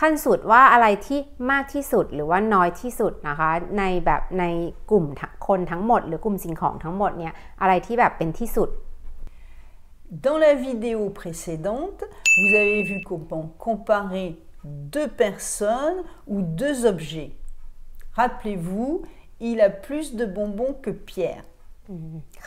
ขั้นสุดว่าอะไรที่มากที่สุดหรือว่าน้อยที่สุดนะคะในแบบในกลุ่มคนทั้งหมดหรือกลุ่มสิ่งของทั้งหมดเนี่ยอะไรที่แบบเป็นที่สุด Dans la vidéo précédente, vous avez vu comment comparer deux personnes ou deux objets. Rappelez-vous, il a plus de bonbons que Pierre.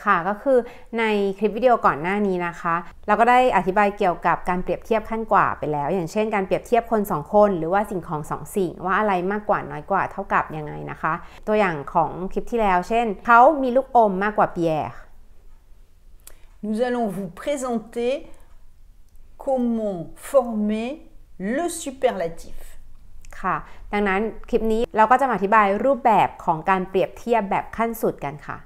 ค่ะก็คือในคลิปวิดีโอก่อนหน้านี้นะคะ เราก็ได้อธิบายเกี่ยวกับการเปรียบเทียบขั้นกว่าไปแล้ว อย่างเช่นการเปรียบเทียบคน 2 คน หรือว่าสิ่งของ2สสิ่ง ว่าอะไรมากกว่าน้อยกว่า เท่ากับยังไงนะคะ ตัวอย่างของคลิปที่แล้วเช่น เขามีลูกอมมากกว่าเปียร์ Nous allons vous présenter comment former le superlatif ค่ะ ดังนั้นคลิปนี้เราก็จะมาอธิบายรูปแบบของการเปรียบเทียบแบบขั้นสุดกันค่ะ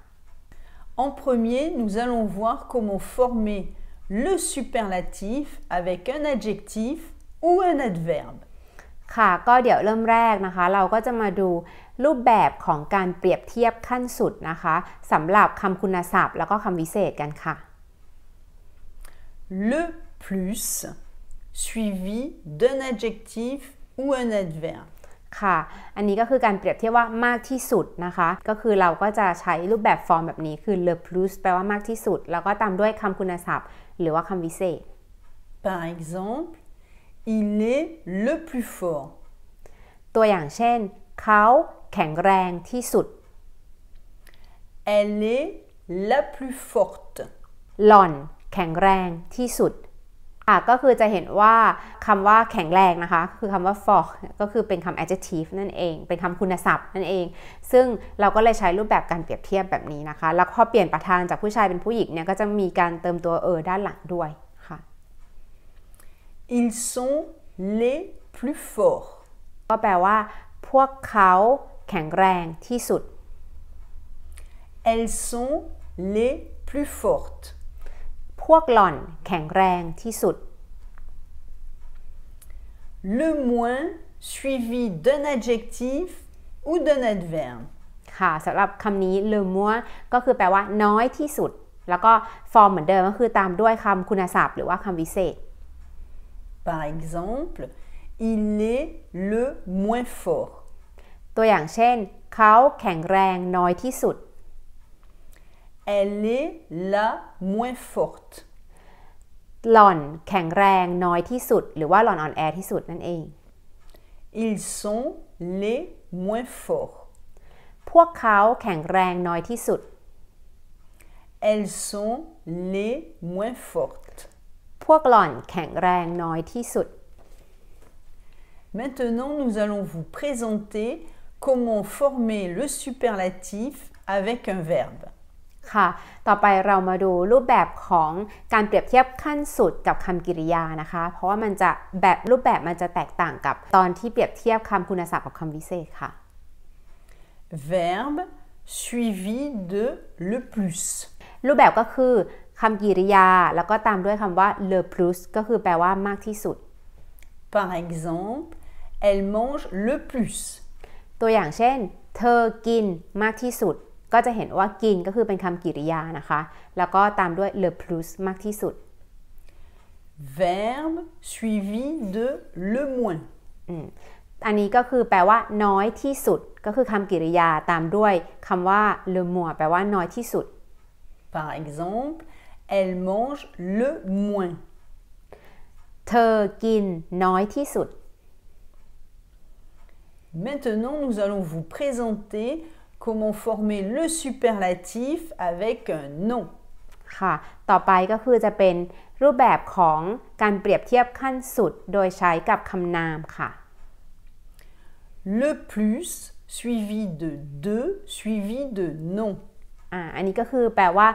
En premier, nous allons voir comment former le superlatif avec un adjectif ou un adverbe. ค่ะก็เดี๋ยวเริ่มแรกนะคะเราก็จะมาดูรูปแบบของการเปรียบเทียบขั้นสุดนะคะสำหรับคำคุณศัพท์แล้วก็คำวิเศษกันค่ะ le plus suivi d'un adjectif ou un adverbe ค่ะ อันนี้ก็คือการเปรียบเทียบว่ามากที่สุดนะคะ ก็คือเราก็จะใช้รูปแบบฟอร์มแบบนี้คือ le plus แปลว่ามากที่สุด แล้วก็ตามด้วยคำคุณศัพท์ หรือว่าคำวิเศษ par exemple il est le plus fort ตัวอย่างเช่นเขา แข็งแรงที่สุด elle est la plus forte หล่อนแข็งแรงที่สุดอ่ะก็คือจะเห็นว่าคำว่าแข็งแรงนะคะ คือคำว่า f o r ก็คือเป็นคำ adjective นั่นเอง เป็นคำคุณศัพท์นั่นเอง ซึ่งเราก็เลยใช้รูปแบบการเปรียบเทียบแบบนี้นะคะ แล้วพอเปลี่ยนประธานจากผู้ชายเป็นผู้หญิงเนี่ยก็จะมีการเติมตัวเออด้านหลังด้วยค่ะ ils sont les plus forts ก็แปลว่า พวกเขาแข็งแรงที่สุด elles sont les plus fortes พวกหล่อนแข็งแรงที่สุด le moins suivi d'un adjectif ou d'un adverbe ค่ะสำหรับคำนี้ le moins ก็คือแปลว่า น้อยที่สุด แล้วก็ ฟอร์มเหมือนเดิมก็คือตามด้วยคำคุณศัพท์ หรือว่าคำวิเศษ par exemple il est le moins fort ตัวอย่างเช่น เขาแข็งแรงน้อยที่สุด elle est la moins forte ils sont les moins forts พวกเขาแข็งแรงน้อยที่สุด elles sont les moins fortes Maintenant, nous allons vous présenter comment former le superlatif avec un verbe. ค่ะต่อไปเรามาดูรูปแบบของการเปรียบเทียบขั้นสุดกับคำกริยานะคะ เพราะว่ามันจะแบบรูปแบบมันจะแตกต่างกับตอนที่เปรียบเทียบคำคุณศัพท์กับคำวิเศษค่ะ verb suivi de le plus รูปแบบก็คือคำกริยา แล้วก็ตามด้วยคำว่า le plus ก็คือแปลว่ามากที่สุด par exemple elle mange le plus ตัวอย่างเช่น เธอกินมากที่สุดก็จะเห็นว่ากินก็คือเป็นคำกริยานะคะแล้วก็ตามด้วย le plus มากที่สุด verbe suivi de le moins อันนี้ก็คือแปลว่า น้อยที่สุด ก็คือคำกริยาตามด้วยคำว่า le moins แปลว่าน้อยที่สุด par exemple elle mange le moins เธอกินน้อยที่สุด Maintenant, nous allons vous présenter comment former le superlatif avec un nom ค่ะต่อไปก็คือจะเป็นรูปแบบของการเปรียบเทียบขั้นสุด โดยใช้กับคำนามค่ะ le plus suivi de de suivi de nom อ่าอันนี้ก็คือแปลว่า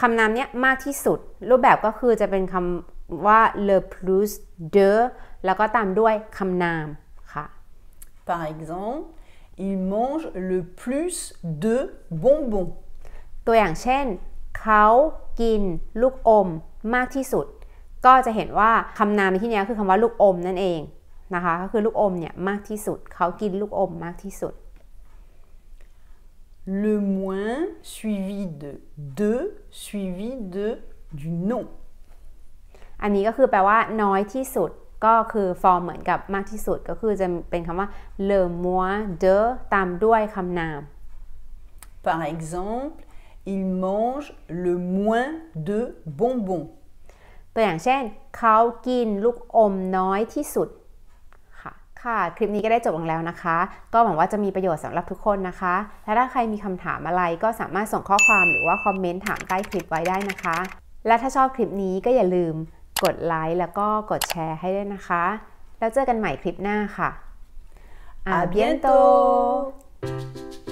คำนามเนี้ยมากที่สุด รูปแบบก็คือจะเป็นคำว่า le plus de แล้วก็ตามด้วยคำนามค่ะ par exemple il mange le plus de bonbons ตัวอย่างเช่น เขา กิน ลูกอม มากที่สุด ก็จะเห็นว่า คำนามในที่นี้คือคำว่าลูกอมนั่นเอง นะคะ ก็คือ ลูกอม เนี่ย มากที่สุด เขา กิน ลูกอมมากที่สุด le moins suivi de de suivi de du n o m อันนี้ก็คือแปลว่า น้อยที่สุดก็คือฟอร์มเหมือนกับมากที่สุดก็คือจะเป็นคำว่า le m o i de ตามด้วยคำนาม par exemple il mange le moins de bonbons ตัวอย่างเช่นเขากินลูกอมน้อยที่สุด ค่ะ คลิปนี้ก็ได้จบลงแล้วนะคะ ก็หวังว่าจะมีประโยชน์สำหรับทุกคนนะคะ และถ้าใครมีคำถามอะไรก็สามารถส่งข้อความหรือว่าคอมเมนต์ถามใต้คลิปไว้ได้นะคะ และถ้าชอบคลิปนี้ก็อย่าลืมกดไลค์แล้วก็กดแชร์ให้ด้วยนะคะ แล้วเจอกันใหม่คลิปหน้าค่ะอาเบียนโต